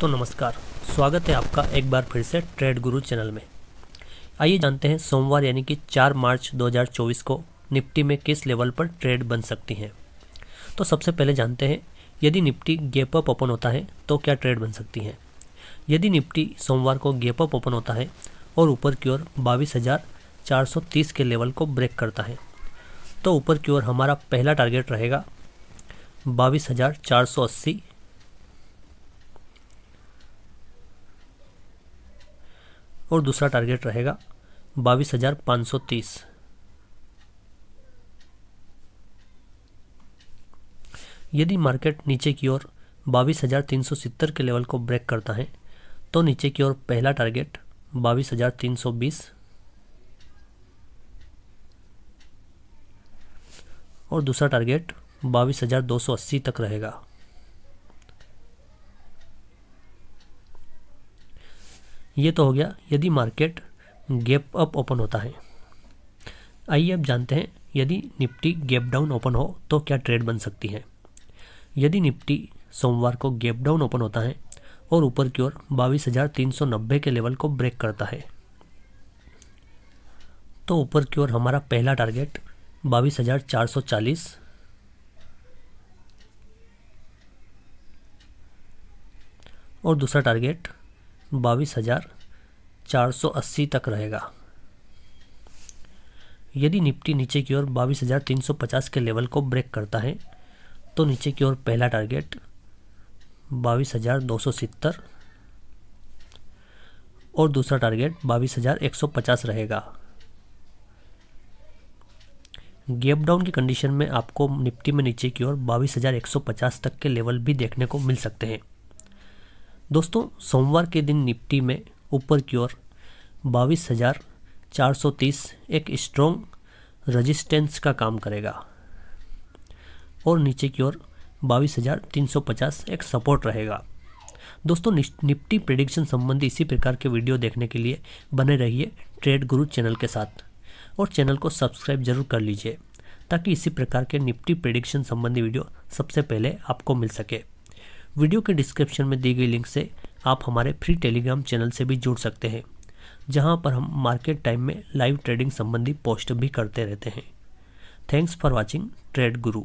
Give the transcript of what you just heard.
तो नमस्कार स्वागत है आपका एक बार फिर से ट्रेड गुरु चैनल में आइए जानते हैं सोमवार यानी कि 4 मार्च 2024 को निफ्टी में किस लेवल पर ट्रेड बन सकती हैं तो सबसे पहले जानते हैं यदि निफ्टी गेप अप ओपन होता है तो क्या ट्रेड बन सकती हैं यदि निफ्टी सोमवार को गेप अप ओपन होता है और ऊपर की ओर बाईस के लेवल को ब्रेक करता है तो ऊपर की ओर हमारा पहला टारगेट रहेगा बाईस हज़ार चार सौ अस्सी और दूसरा टारगेट रहेगा बाईस हज़ार पाँच सौ तीस यदि मार्केट नीचे की ओर बाईस हज़ार तीन सौ सत्तर के लेवल को ब्रेक करता है तो नीचे की ओर पहला टारगेट बाईस हज़ार तीन सौ बीस और दूसरा टारगेट बाईस हज़ार दो सौ अस्सी तक रहेगा ये तो हो गया यदि मार्केट गैप अप ओपन होता है आइए अब जानते हैं यदि निफ्टी गैप डाउन ओपन हो तो क्या ट्रेड बन सकती है यदि निफ्टी सोमवार को गैप डाउन ओपन होता है और ऊपर की ओर 22,390 के लेवल को ब्रेक करता है तो ऊपर की ओर हमारा पहला टारगेट 22,440 और दूसरा टारगेट बाईस हज़ार 480 तक रहेगा यदि निफ्टी नीचे की ओर 22,350 के लेवल को ब्रेक करता है तो नीचे की ओर पहला टारगेट बाईस और दूसरा टारगेट 22,150 रहेगा गैप डाउन की कंडीशन में आपको निफ्टी में नीचे की ओर 22,150 तक के लेवल भी देखने को मिल सकते हैं दोस्तों सोमवार के दिन निफ्टी में ऊपर की ओर बाईस हज़ार चार सौ तीस एक स्ट्रॉन्ग रजिस्टेंस का काम करेगा और नीचे की ओर बाईस हज़ार तीन सौ पचास एक सपोर्ट रहेगा दोस्तों निफ्टी प्रिडिक्शन संबंधी इसी प्रकार के वीडियो देखने के लिए बने रहिए ट्रेड गुरु चैनल के साथ और चैनल को सब्सक्राइब जरूर कर लीजिए ताकि इसी प्रकार के निफ्टी प्रिडिक्शन संबंधी वीडियो सबसे पहले आपको मिल सके वीडियो के डिस्क्रिप्शन में दी गई लिंक से आप हमारे फ्री टेलीग्राम चैनल से भी जुड़ सकते हैं जहां पर हम मार्केट टाइम में लाइव ट्रेडिंग संबंधी पोस्ट भी करते रहते हैं थैंक्स फॉर वॉचिंग ट्रेड गुरु